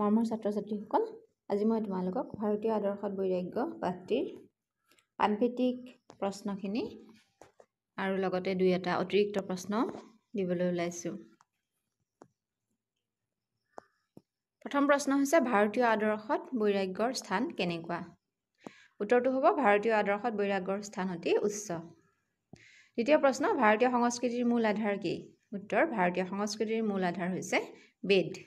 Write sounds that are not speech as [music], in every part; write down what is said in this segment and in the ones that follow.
মৰমৰ ছাত্ৰ ছাত্ৰীসকল আজি মই তোমালোকক ভাৰতীয় আদৰ্শত বৈৰাগ্য বাতিৰ পানভেটিক প্ৰশ্নখিনি আৰু লগতে দুই এটা অতিৰিক্ত প্ৰশ্ন দিবলৈ ওলাইছোঁ প্ৰথম প্ৰশ্ন হৈছে ভাৰতীয় আদৰ্শত বৈৰাগ্যৰ স্থান কেনেকুৱা উত্তৰটো হ'ব ভাৰতীয় আদৰ্শত বৈৰাগ্যৰ স্থান অতি উচ্চ দ্বিতীয় প্ৰশ্ন ভাৰতীয় সংস্কৃতিৰ মূল আধাৰ কি উত্তৰ ভাৰতীয় সংস্কৃতিৰ মূল আধাৰ হৈছে বেদ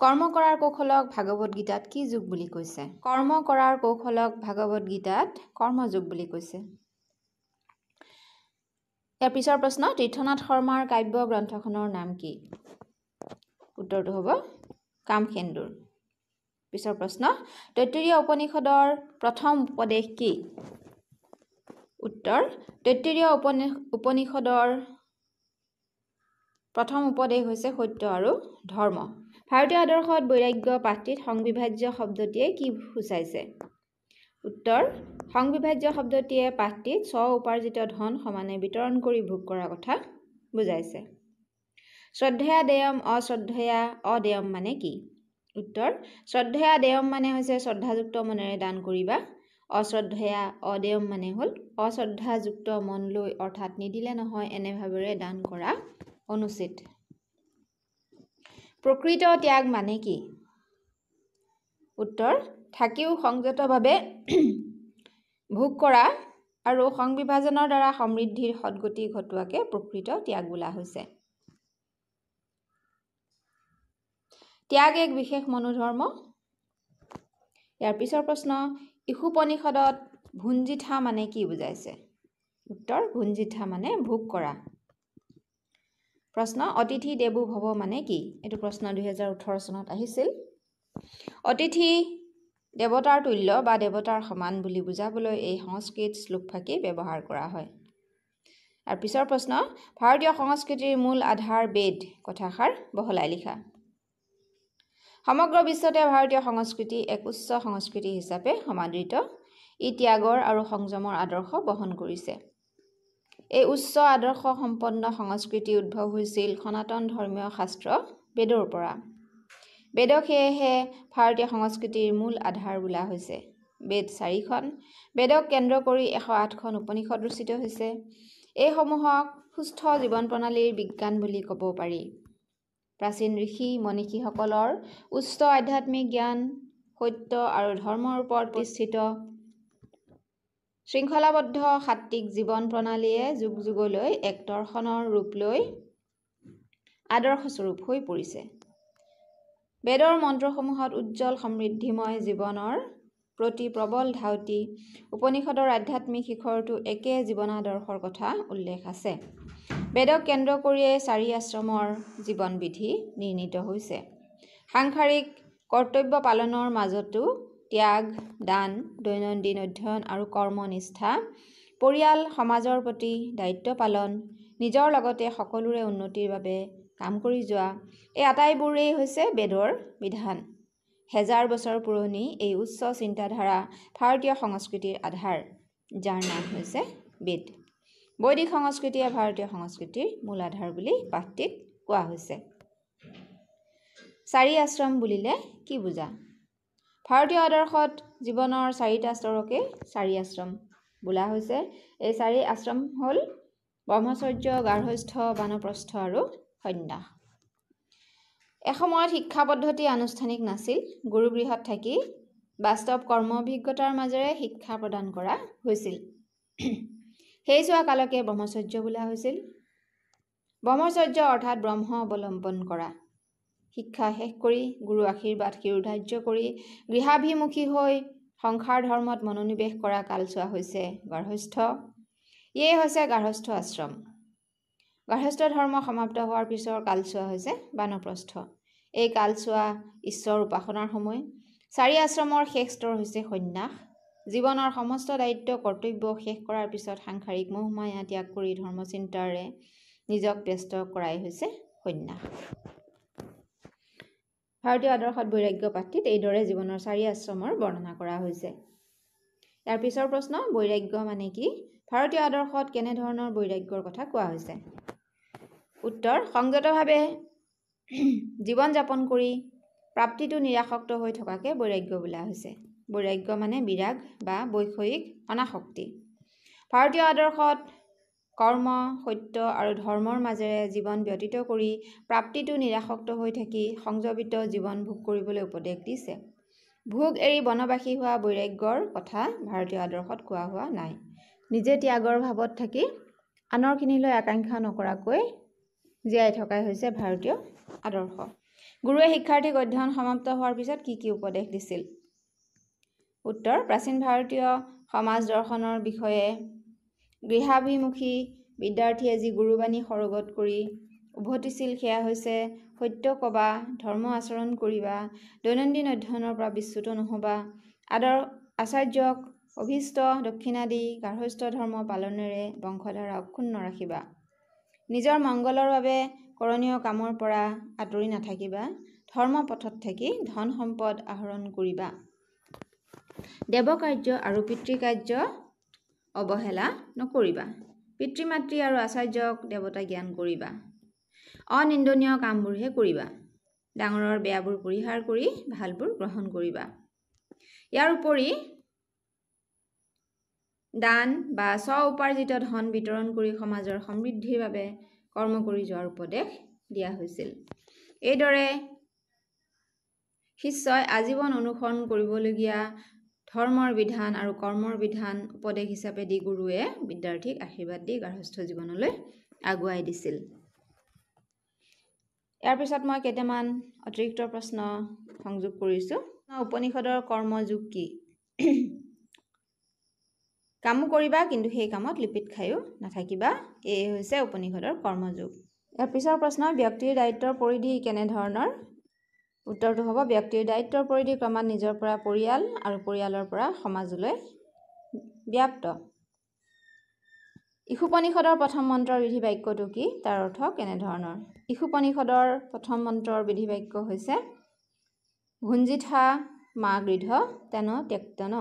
কৰ্ম কৰাৰ কৌশলক ভাগৱত গীতাত কি যোগ বুলি কৈছে কৰ্ম কৰাৰ কৌশলক ভাগৱত গীতাত কৰ্মযোগ বুলি কৈছে ইয়াৰ পিছৰ প্ৰশ্ন তীৰ্থনাথ শৰ্মাৰ কাব্য গ্ৰন্থখনৰ নাম কি উত্তৰটো হ'ব কাম সেন্দুৰ পিছৰ প্ৰশ্ন তৈতৰীয় উপনিষদৰ প্ৰথম উপদেশ কি উত্তৰ তৈতৰীয় উপনি উপনিষদৰ প্ৰথম উপদেশ হৈছে সত্য আৰু ধৰ্ম ভাৰতীয় আদৰ্শত বৈৰাগ্য পাতৃত সংবিভাজ্য শব্দটিয়ে কি সূচাইছে উত্তৰ সংবিভাজ্য শব্দটিয়ে পাতৃত স্ব উপাৰ্জিত ধন সমানে বিতৰণ কৰি ভোগ কৰা কথা বুজাইছে শ্ৰদ্ধেয়া দেয়ম অশ্ৰদ্ধেয়া অদেয়ম মানে কি উত্তৰ শ্ৰদ্ধেয়া দেয়ম মানে হৈছে শ্ৰদ্ধাযুক্ত মনেৰে দান কৰিবা অশ্ৰদ্ধেয়া অদেয়ম মানে হ'ল অশ্ৰদ্ধাযুক্ত মন লৈ অৰ্থাৎ নিদিলে নহয় এনেভাৱেৰে দান কৰা অনুচিত প্ৰকৃত ত্যাগ মানে কি উত্তৰ থাকিও সংযতভাৱে [clears throat] ভোগ কৰা আৰু সংবিভাজনৰ দ্বাৰা সমৃদ্ধিৰ সদগতি ঘটোৱাকে প্ৰকৃত ত্যাগ বোলা হৈছে ত্যাগ এক বিশেষ মনোধৰ্ম ইয়াৰ পিছৰ প্ৰশ্ন ইশুপনিষদত ভুঞ্জিঠা মানে কি বুজাইছে উত্তৰ ভুঞ্জিঠা মানে ভোগ কৰা প্ৰশ্ন অতিথি দেৱো ভৱ মানে কি এইটো প্ৰশ্ন দুহেজাৰ ওঠৰ চনত আহিছিল অতিথি দেৱতাৰ তুল্য বা দেৱতাৰ সমান বুলি বুজাবলৈ এই সংস্কৃত শ্লোক ফাঁকি ব্যৱহাৰ কৰা হয় আৰু পিছৰ প্ৰশ্ন ভাৰতীয় সংস্কৃতিৰ মূল আধাৰ বেদ কথাষাৰ বহলাই লিখা সমগ্ৰ বিশ্বতে ভাৰতীয় সংস্কৃতি এক উচ্চ সংস্কৃতি হিচাপে সমাদৃত ই ত্যাগৰ আৰু সংযমৰ আদৰ্শ বহন কৰিছে এই উচ্চ আদৰ্শ সম্পন্ন সংস্কৃতি উদ্ভৱ হৈছিল সনাতন ধৰ্মীয় শাস্ত্ৰ বেদৰ পৰা বেদক সেয়েহে ভাৰতীয় সংস্কৃতিৰ মূল আধাৰ বোলা হৈছে বেদ চাৰিখন বেদক কেন্দ্ৰ কৰি এশ আঠখন উপনিষদ ৰচিত হৈছে এইসমূহক সুস্থ জীৱন প্ৰণালীৰ বিজ্ঞান বুলি ক'ব পাৰি প্ৰাচীন ঋষি মনীষীসকলৰ উচ্চ আধ্যাত্মিক জ্ঞান সত্য আৰু ধৰ্মৰ ওপৰত প্ৰতিষ্ঠিত শৃংখলাবদ্ধ সাত্বিক জীৱন প্ৰণালীয়ে যুগ যুগলৈ এক দৰ্শনৰ ৰূপ লৈ আদৰ্শস্বৰূপ হৈ পৰিছে বেদৰ মন্ত্ৰসমূহত উজ্জ্বল সমৃদ্ধিময় জীৱনৰ প্ৰতি প্ৰবল ধাউতি উপনিষদৰ আধ্যাত্মিক শিখৰটো একে জীৱনাদৰ্শৰ কথা উল্লেখ আছে বেদক কেন্দ্ৰ কৰিয়েই চাৰি আশ্ৰমৰ জীৱন বিধি নিৰ্ণীত হৈছে সাংসাৰিক কৰ্তব্য পালনৰ মাজতো ত্যাগ দান দৈনন্দিন অধ্যয়ন আৰু কৰ্মনিষ্ঠা পৰিয়াল সমাজৰ প্ৰতি দায়িত্ব পালন নিজৰ লগতে সকলোৰে উন্নতিৰ বাবে কাম কৰি যোৱা এই আটাইবোৰেই হৈছে বেদৰ বিধান হেজাৰ বছৰ পুৰণি এই উচ্চ চিন্তাধাৰা ভাৰতীয় সংস্কৃতিৰ আধাৰ যাৰ নাম হৈছে বেদ বৈদিক সংস্কৃতিয়ে ভাৰতীয় সংস্কৃতিৰ মূল আধাৰ বুলি পাঠটিত কোৱা হৈছে চাৰি আশ্ৰম বুলিলে কি বুজা ভাৰতীয় আদৰ্শত জীৱনৰ চাৰিটা স্তৰকে চাৰি আশ্ৰম বোলা হৈছে এই চাৰি আশ্ৰম হ'ল ব্ৰহ্মচৰ্য গাৰ্হস্থ বানপ্ৰস্থ আৰু সন্যাস এসময়ত শিক্ষা পদ্ধতি আনুষ্ঠানিক নাছিল গুৰুগৃহত থাকি বাস্তৱ কৰ্ম অভিজ্ঞতাৰ মাজেৰে শিক্ষা প্ৰদান কৰা হৈছিল সেইচোৱা কালকে ব্ৰহ্মচৰ্য বোলা হৈছিল ব্ৰহ্মচৰ্য অৰ্থাৎ ব্ৰহ্ম অৱলম্বন কৰা শিক্ষা শেষ কৰি গুৰু আশীৰ্বাদ শিৰোধাৰ্য কৰি গৃহাভিমুখী হৈ সংসাৰ ধৰ্মত মনোনিৱেশ কৰা কালচোৱা হৈছে গাৰ্হস্থ ইয়ে হৈছে গাৰ্হস্থ আশ্ৰম গাৰ্হস্থ ধৰ্ম সমাপ্ত হোৱাৰ পিছৰ কালচোৱা হৈছে বানপ্ৰস্থ এই কালচোৱা ঈশ্বৰ উপাসনাৰ সময় চাৰি আশ্ৰমৰ শেষ স্তৰ হৈছে সন্যাস জীৱনৰ সমস্ত দায়িত্ব কৰ্তব্য শেষ কৰাৰ পিছত সাংসাৰিক মোহমায়া ত্যাগ কৰি ধৰ্মচিন্তাৰে নিজক ব্যস্ত কৰাই হৈছে সন্যাস ভাৰতীয় আদৰ্শত বৈৰাগ্য পাঠিত এইদৰে জীৱনৰ চাৰি আশ্ৰমৰ বৰ্ণনা কৰা হৈছে ইয়াৰ পিছৰ প্ৰশ্ন বৈৰাগ্য মানে কি ভাৰতীয় আদৰ্শত কেনেধৰণৰ বৈৰাগ্যৰ কথা কোৱা হৈছে উত্তৰ সংযতভাৱে [clears throat] জীৱন যাপন কৰি প্ৰাপ্তিটো নিৰাসক্ত হৈ থকাকে বৈৰাগ্য বোলা হৈছে বৈৰাগ্য মানে বিৰাগ বা বৈষয়িক অনাসক্তি ভাৰতীয় আদৰ্শত কৰ্ম সত্য আৰু ধৰ্মৰ মাজেৰে জীৱন ব্যতীত কৰি প্ৰাপ্তিটো নিৰাসক্ত হৈ থাকি সংযমিত জীৱন ভোগ কৰিবলৈ উপদেশ দিছে ভোগ এৰি বনবাসী হোৱা বৈৰাগ্যৰ কথা ভাৰতীয় আদৰ্শত কোৱা হোৱা নাই নিজে ত্যাগৰ ভাৱত থাকি আনৰখিনিলৈ আকাংক্ষা নকৰাকৈ জীয়াই থকাই হৈছে ভাৰতীয় আদৰ্শ গুৰুৱে শিক্ষাৰ্থীক অধ্যয়ন সমাপ্ত হোৱাৰ পিছত কি কি উপদেশ দিছিল উত্তৰ প্ৰাচীন ভাৰতীয় সমাজ দৰ্শনৰ বিষয়ে গৃহাভিমুখী বিদ্যাৰ্থীয়ে যি গুৰুবাণী সৰগত কৰি উভতিছিল সেয়া হৈছে সত্য ক'বা ধৰ্ম আচৰণ কৰিবা দৈনন্দিন অধ্যয়নৰ পৰা বিচ্যুত নহ'বা আদৰ আচাৰ্যক অভীষ্ট দক্ষিণা দি গাৰ্হস্থ্য ধৰ্ম পালনেৰে বংশধাৰা অক্ষুণ্ণ ৰাখিবা নিজৰ মংগলৰ বাবে কৰণীয় কামৰ পৰা আঁতৰি নাথাকিবা ধৰ্ম পথত থাকি ধন সম্পদ আহৰণ কৰিবা দেৱকাৰ্য আৰু পিতৃ কাৰ্য অৱহেলা নকৰিবা পিতৃ মাতৃ আৰু আচাৰ্যক দেৱতা জ্ঞান কৰিবা অনিন্দনীয় কামবোৰহে কৰিবা ডাঙৰৰ বেয়াবোৰ পৰিহাৰ কৰি ভালবোৰ গ্ৰহণ কৰিবা ইয়াৰ উপৰি দান বা স্ব উপাৰ্জিত ধন বিতৰণ কৰি সমাজৰ সমৃদ্ধিৰ বাবে কৰ্ম কৰি যোৱাৰ উপদেশ দিয়া হৈছিল এইদৰে শিষ্যই আজীৱন অনুসৰণ কৰিবলগীয়া ধৰ্মৰ বিধান আৰু কৰ্মৰ বিধান উপদেশ হিচাপে দি গুৰুৱে বিদ্যাৰ্থীক আশীৰ্বাদ দি গাৰ্হস্থ জীৱনলৈ আগুৱাই দিছিল ইয়াৰ পিছত মই কেইটামান অতিৰিক্ত প্ৰশ্ন সংযোগ কৰিছোঁ উপনিষদৰ কৰ্মযোগ কি কামো কৰিবা কিন্তু সেই কামত লিপিত খায়ো নাথাকিবা এয়ে হৈছে উপনিষদৰ কৰ্মযোগ ইয়াৰ পিছৰ প্ৰশ্ন ব্যক্তিৰ দায়িত্বৰ পৰিধি কেনেধৰণৰ উত্তৰটো হ'ব ব্যক্তিৰ দায়িত্বৰ পৰিধি ক্ৰমাৎ নিজৰ পৰা পৰিয়াল আৰু পৰিয়ালৰ পৰা সমাজলৈ ব্যাপ্ত ইশুপনিষদৰ প্ৰথম মন্ত্ৰৰ বিধি বাক্যটো কি তাৰ অৰ্থ কেনেধৰণৰ ইশুপনিষদৰ প্ৰথম মন্ত্ৰৰ বিধি বাক্য হৈছে ভুঞ্জিথা মা গৃহ তেন ত্যক্তন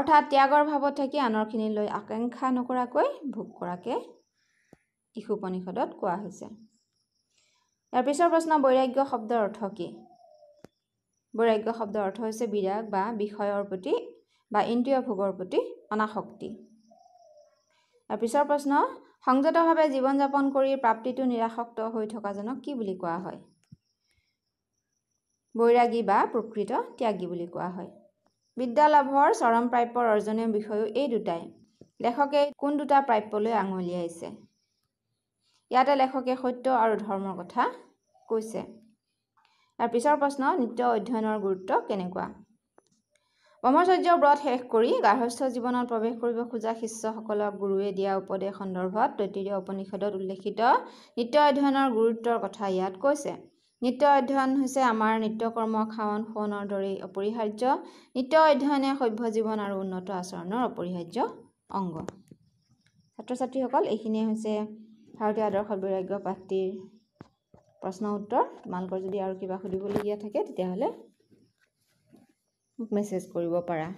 অৰ্থাৎ ত্যাগৰ ভাৱত থাকি আনৰখিনিলৈ আকাংক্ষা নকৰাকৈ ভোগ কৰাকৈ শিশুপনিষদত কোৱা হৈছে ইয়াৰ পিছৰ প্ৰশ্ন বৈৰাগ্য শব্দৰ অৰ্থ কি বৈৰাগ্য শব্দৰ অৰ্থ হৈছে বিৰাগ বা বিষয়ৰ প্ৰতি বা ইন্দ্ৰিয় ভোগৰ প্ৰতি অনাসক্তি ইয়াৰ পিছৰ প্ৰশ্ন সংযতভাৱে জীৱন যাপন কৰি প্ৰাপ্তিটো নিৰাসক্ত হৈ থকাজনক কি বুলি কোৱা হয় বৈৰাগী বা প্ৰকৃত ত্যাগী বুলি কোৱা হয় বিদ্যালাভৰ চৰম প্ৰাপ্যৰ অৰ্জনীয় বিষয়ো এই দুটাই লেখকে কোন দুটা প্ৰাপ্যলৈ আঙুলিয়াইছে ইয়াতে লেখকে সত্য আৰু ধৰ্মৰ কথা কৈছে ইয়াৰ পিছৰ প্ৰশ্ন নৃত্য অধ্যয়নৰ গুৰুত্ব কেনেকুৱা ব্ৰহ্মচৰ্য ব্ৰত শেষ কৰি গাৰ্হস্থ্য জীৱনত প্ৰৱেশ কৰিব খোজা শিষ্যসকলক গুৰুৱে দিয়া উপদেশ সন্দৰ্ভত তৈতৰীয় উপনিষদত উল্লেখিত নৃত্য অধ্যয়নৰ গুৰুত্বৰ কথা ইয়াত কৈছে নৃত্য অধ্যয়ন হৈছে আমাৰ নৃত্য কৰ্ম খাৱন শোৱনৰ দৰেই অপৰিহাৰ্য নিত্য অধ্যয়নে সভ্য জীৱন আৰু উন্নত আচৰণৰ অপৰিহাৰ্য অংগ ছাত্ৰ ছাত্ৰীসকল এইখিনিয়ে হৈছে ভাৰতীয় আদৰ্শ বৈৰাগ্য পাতিৰ প্ৰশ্ন উত্তৰ তোমালোকৰ যদি আৰু কিবা সুধিবলগীয়া থাকে তেতিয়াহ'লে মোক মেছেজ কৰিব পাৰা